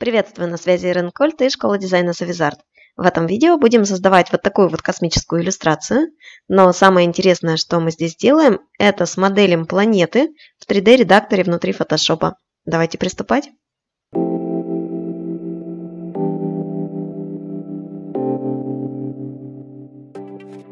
Приветствую, на связи Ирен Кольт и школа дизайна Совизарт. В этом видео будем создавать вот такую вот космическую иллюстрацию, но самое интересное, что мы здесь делаем, это с моделем планеты в 3D-редакторе внутри фотошопа. Давайте приступать. У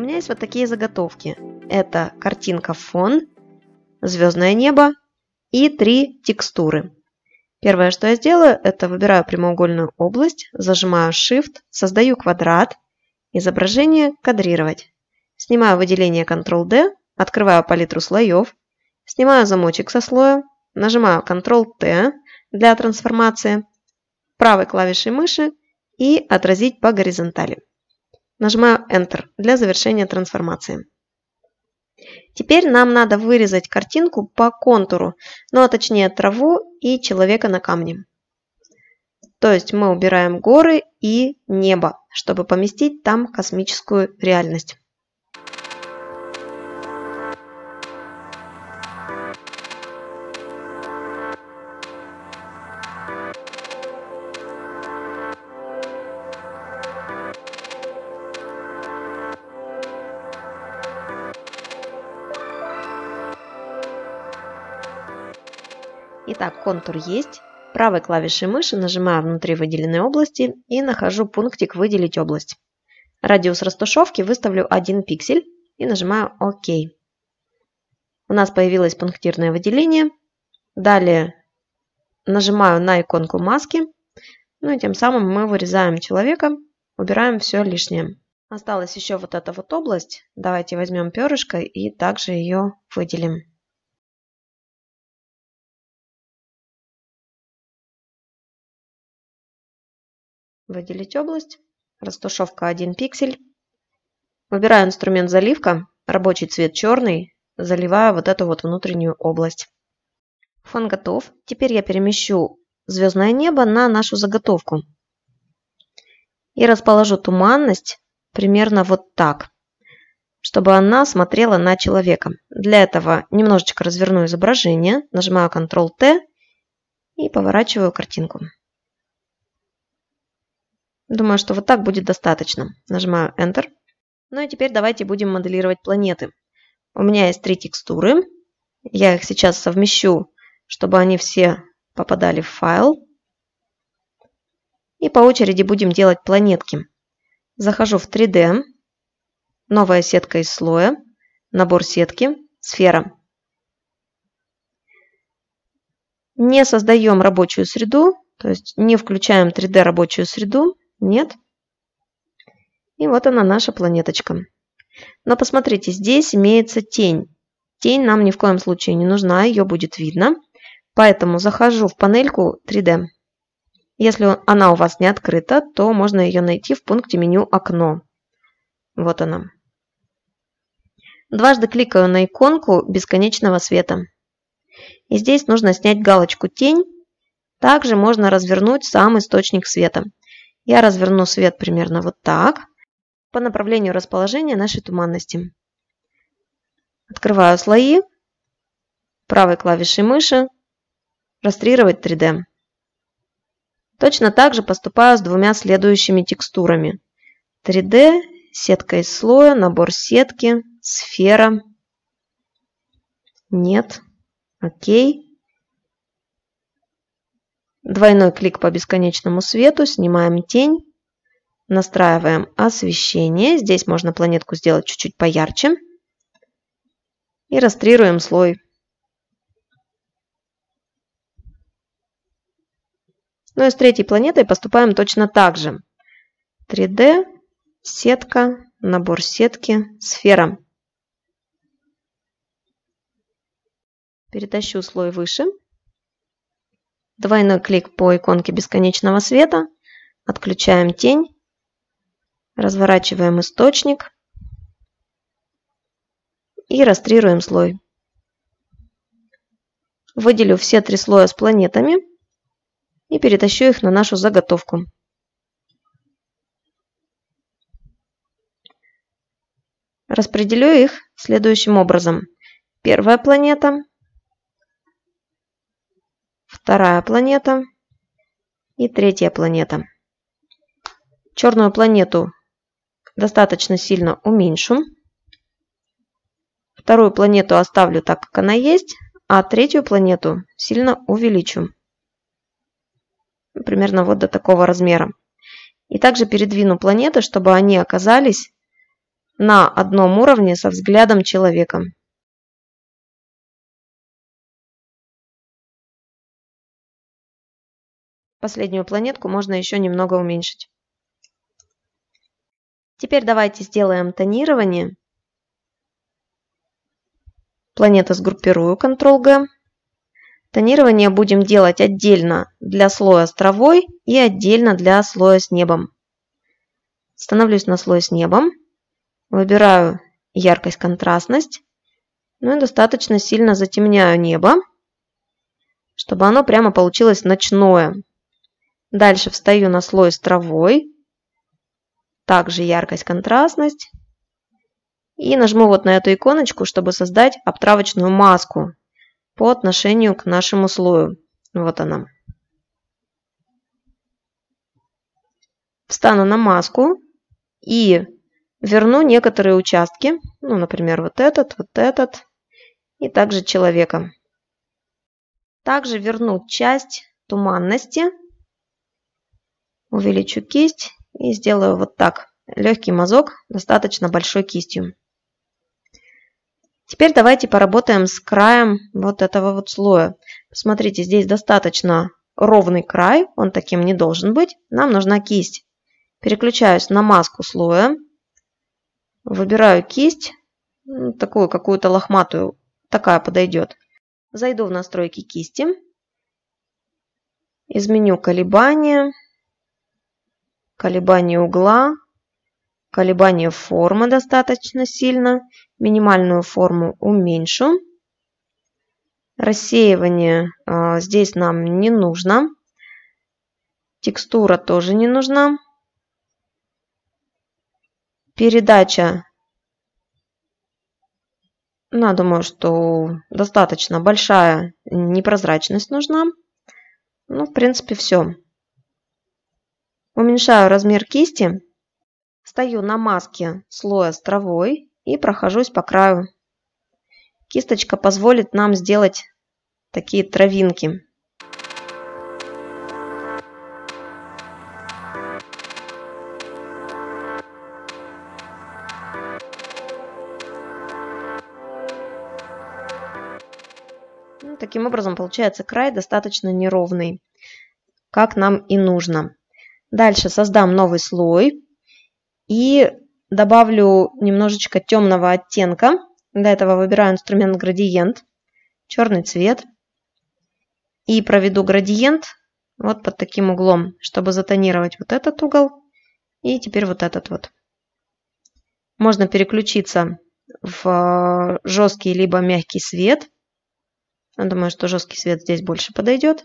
меня есть вот такие заготовки. Это картинка фон, звездное небо и три текстуры. Первое, что я сделаю, это выбираю прямоугольную область, зажимаю Shift, создаю квадрат, изображение кадрировать. Снимаю выделение Ctrl-D, открываю палитру слоев, снимаю замочек со слоя, нажимаю Ctrl-T для трансформации, правой клавишей мыши и отразить по горизонтали. Нажимаю Enter для завершения трансформации. Теперь нам надо вырезать картинку по контуру, ну а точнее траву и человека на камне. То есть мы убираем горы и небо, чтобы поместить там космическую реальность. Итак, контур есть. Правой клавишей мыши нажимаю внутри выделенной области и нахожу пунктик «Выделить область». Радиус растушевки выставлю 1 пиксель и нажимаю «Ок». У нас появилось пунктирное выделение. Далее нажимаю на иконку маски. Ну и тем самым мы вырезаем человека, убираем все лишнее. Осталась еще вот эта вот область. Давайте возьмем перышко и также ее выделим. Выделить область. Растушевка 1 пиксель. Выбираю инструмент заливка. Рабочий цвет черный. Заливаю вот эту вот внутреннюю область. Фон готов. Теперь я перемещу звездное небо на нашу заготовку. И расположу туманность примерно вот так, чтобы она смотрела на человека. Для этого немножечко разверну изображение, нажимаю Ctrl-T и поворачиваю картинку. Думаю, что вот так будет достаточно. Нажимаю Enter. Ну и теперь давайте будем моделировать планеты. У меня есть три текстуры. Я их сейчас совмещу, чтобы они все попадали в файл. И по очереди будем делать планетки. Захожу в 3D. Новая сетка из слоя. Набор сетки. Сфера. Не создаем рабочую среду, то есть не включаем 3D рабочую среду. Нет? И вот она, наша планеточка. Но посмотрите, здесь имеется тень. Тень нам ни в коем случае не нужна, ее будет видно. Поэтому захожу в панельку 3D. Если она у вас не открыта, то можно ее найти в пункте меню «Окно». Вот она. Дважды кликаю на иконку бесконечного света. И здесь нужно снять галочку «Тень». Также можно развернуть сам источник света. Я разверну свет примерно вот так по направлению расположения нашей туманности. Открываю слои, правой клавишей мыши, растрировать 3D. Точно так же поступаю с двумя следующими текстурами. 3D, сетка из слоя, набор сетки, сфера. Нет. Окей. Двойной клик по бесконечному свету, снимаем тень, настраиваем освещение. Здесь можно планетку сделать чуть-чуть поярче. И растрируем слой. Ну и с третьей планетой поступаем точно так же. 3D, сетка, набор сетки, сфера. Перетащу слой выше. Двойной клик по иконке бесконечного света. Отключаем тень. Разворачиваем источник. И растрируем слой. Выделю все три слоя с планетами и перетащу их на нашу заготовку. Распределю их следующим образом. Первая планета вторая планета и третья планета. Черную планету достаточно сильно уменьшу. Вторую планету оставлю так, как она есть, а третью планету сильно увеличу. Примерно вот до такого размера. И также передвину планеты, чтобы они оказались на одном уровне со взглядом человека. Последнюю планетку можно еще немного уменьшить. Теперь давайте сделаем тонирование. Планета сгруппирую Ctrl-G. Тонирование будем делать отдельно для слоя с травой и отдельно для слоя с небом. Становлюсь на слой с небом, выбираю яркость, контрастность, ну и достаточно сильно затемняю небо, чтобы оно прямо получилось ночное. Дальше встаю на слой с травой. Также яркость, контрастность. И нажму вот на эту иконочку, чтобы создать обтравочную маску по отношению к нашему слою. Вот она. Встану на маску и верну некоторые участки. Ну, например, вот этот, вот этот и также человека. Также верну часть туманности увеличу кисть и сделаю вот так. Легкий мазок достаточно большой кистью. Теперь давайте поработаем с краем вот этого вот слоя. Посмотрите, здесь достаточно ровный край, он таким не должен быть. Нам нужна кисть. Переключаюсь на маску слоя, выбираю кисть, ну, такую какую-то лохматую, такая подойдет. Зайду в настройки кисти, изменю колебания, колебание угла, колебание формы достаточно сильно, минимальную форму уменьшу. Рассеивание э, здесь нам не нужно. Текстура тоже не нужна. Передача, ну, думаю, что достаточно большая непрозрачность нужна. Ну, в принципе, все. Уменьшаю размер кисти, стою на маске слоя с травой и прохожусь по краю. Кисточка позволит нам сделать такие травинки. Ну, таким образом получается край достаточно неровный, как нам и нужно. Дальше создам новый слой и добавлю немножечко темного оттенка. Для этого выбираю инструмент градиент, черный цвет. И проведу градиент вот под таким углом, чтобы затонировать вот этот угол и теперь вот этот вот. Можно переключиться в э, жесткий либо мягкий свет. Я думаю, что жесткий свет здесь больше подойдет.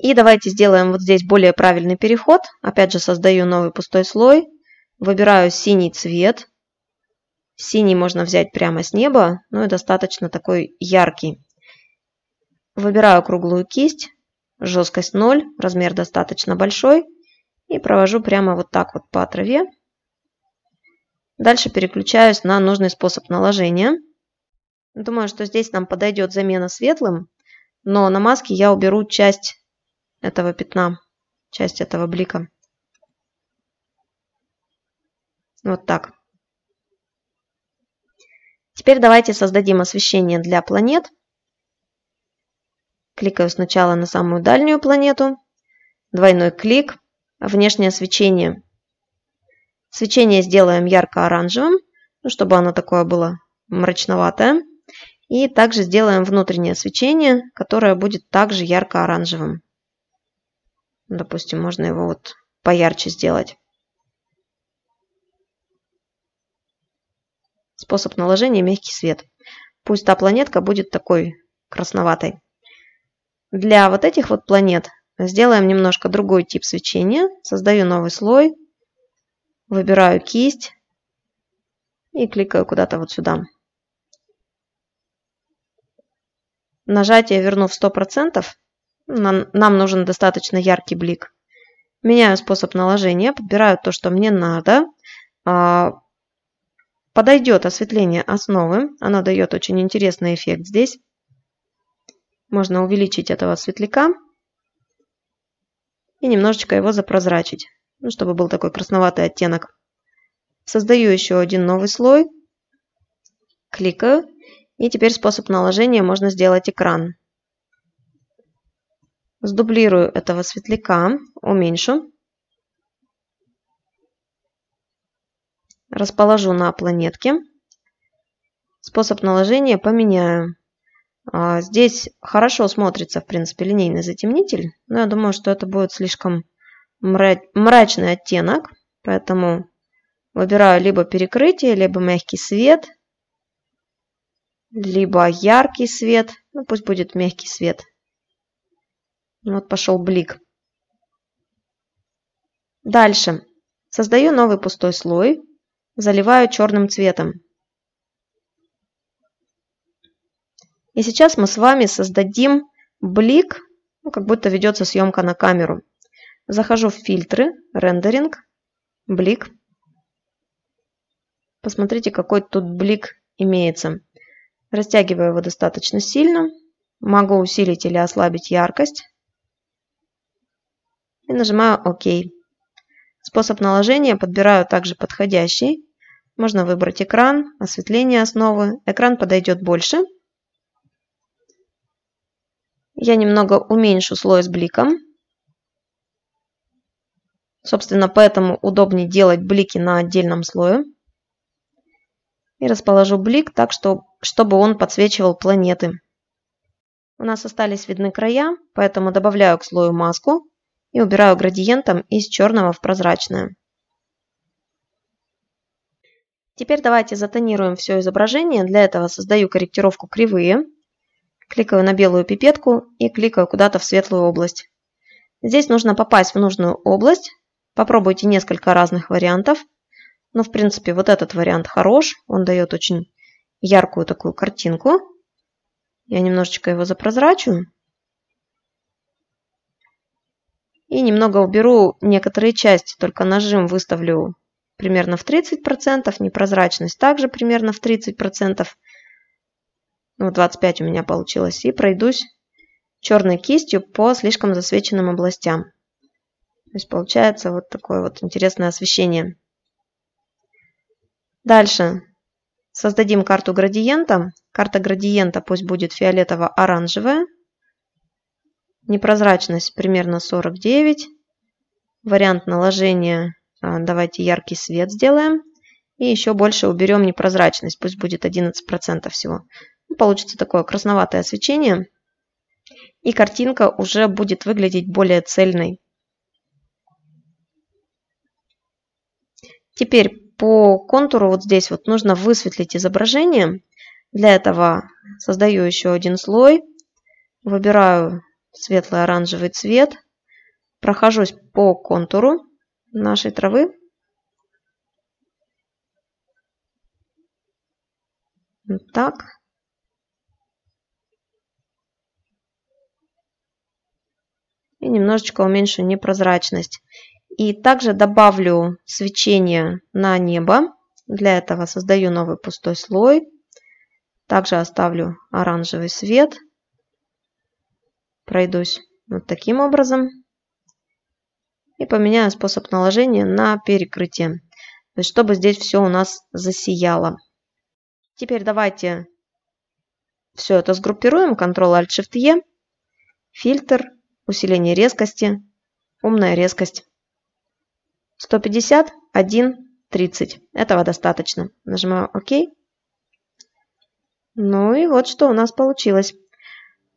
И давайте сделаем вот здесь более правильный переход. Опять же создаю новый пустой слой. Выбираю синий цвет. Синий можно взять прямо с неба, ну и достаточно такой яркий. Выбираю круглую кисть, жесткость 0, размер достаточно большой. И провожу прямо вот так вот по траве. Дальше переключаюсь на нужный способ наложения. Думаю, что здесь нам подойдет замена светлым, но на маске я уберу часть этого пятна, часть этого блика. Вот так. Теперь давайте создадим освещение для планет. Кликаю сначала на самую дальнюю планету. Двойной клик. Внешнее свечение. Свечение сделаем ярко-оранжевым, ну чтобы оно такое было мрачноватое. И также сделаем внутреннее свечение, которое будет также ярко-оранжевым допустим, можно его вот поярче сделать. Способ наложения – мягкий свет. Пусть та планетка будет такой красноватой. Для вот этих вот планет сделаем немножко другой тип свечения. Создаю новый слой, выбираю кисть и кликаю куда-то вот сюда. Нажатие верну в 100%. Нам нужен достаточно яркий блик. Меняю способ наложения, подбираю то, что мне надо. А, подойдет осветление основы. Оно дает очень интересный эффект здесь. Можно увеличить этого светляка и немножечко его запрозрачить, ну, чтобы был такой красноватый оттенок. Создаю еще один новый слой, кликаю, и теперь способ наложения можно сделать экран. Сдублирую этого светляка, уменьшу. Расположу на планетке. Способ наложения поменяю. А, здесь хорошо смотрится, в принципе, линейный затемнитель, но я думаю, что это будет слишком мрачный оттенок, поэтому выбираю либо перекрытие, либо мягкий свет, либо яркий свет, ну пусть будет мягкий свет – вот пошел блик. Дальше. Создаю новый пустой слой, заливаю черным цветом. И сейчас мы с вами создадим блик, ну, как будто ведется съемка на камеру. Захожу в фильтры, рендеринг, блик. Посмотрите, какой тут блик имеется. Растягиваю его достаточно сильно. Могу усилить или ослабить яркость и нажимаю ОК. Способ наложения подбираю также подходящий. Можно выбрать экран, осветление основы. Экран подойдет больше. Я немного уменьшу слой с бликом. Собственно, поэтому удобнее делать блики на отдельном слое. И расположу блик так, что, чтобы он подсвечивал планеты. У нас остались видны края, поэтому добавляю к слою маску и убираю градиентом из черного в прозрачное. Теперь давайте затонируем все изображение. Для этого создаю корректировку кривые. Кликаю на белую пипетку и кликаю куда-то в светлую область. Здесь нужно попасть в нужную область. Попробуйте несколько разных вариантов. Но, ну, в принципе, вот этот вариант хорош. Он дает очень яркую такую картинку. Я немножечко его запрозрачу. и немного уберу некоторые части, только нажим выставлю примерно в 30%, непрозрачность также примерно в 30%, ну 25 у меня получилось, и пройдусь черной кистью по слишком засвеченным областям. То есть получается вот такое вот интересное освещение. Дальше создадим карту градиента. Карта градиента пусть будет фиолетово-оранжевая. Непрозрачность примерно 49. Вариант наложения, а, давайте яркий свет сделаем. И еще больше уберем непрозрачность, пусть будет 11% всего. Ну, получится такое красноватое освещение. И картинка уже будет выглядеть более цельной. Теперь по контуру вот здесь вот нужно высветлить изображение. Для этого создаю еще один слой. Выбираю светлый оранжевый цвет. Прохожусь по контуру нашей травы. Вот так. И немножечко уменьшу непрозрачность. И также добавлю свечение на небо. Для этого создаю новый пустой слой. Также оставлю оранжевый свет – пройдусь вот таким образом и поменяю способ наложения на перекрытие. То есть, чтобы здесь все у нас засияло. Теперь давайте все это сгруппируем. Ctrl-Alt-Shift-E, фильтр, усиление резкости, умная резкость. 150, 1, 30. Этого достаточно. Нажимаю ОК. Ну и вот что у нас получилось.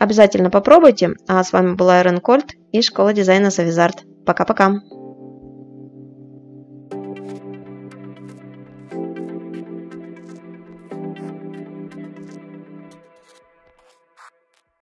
Обязательно попробуйте. А с вами была Эрен Кольт и школа дизайна Завизарт. Пока-пока.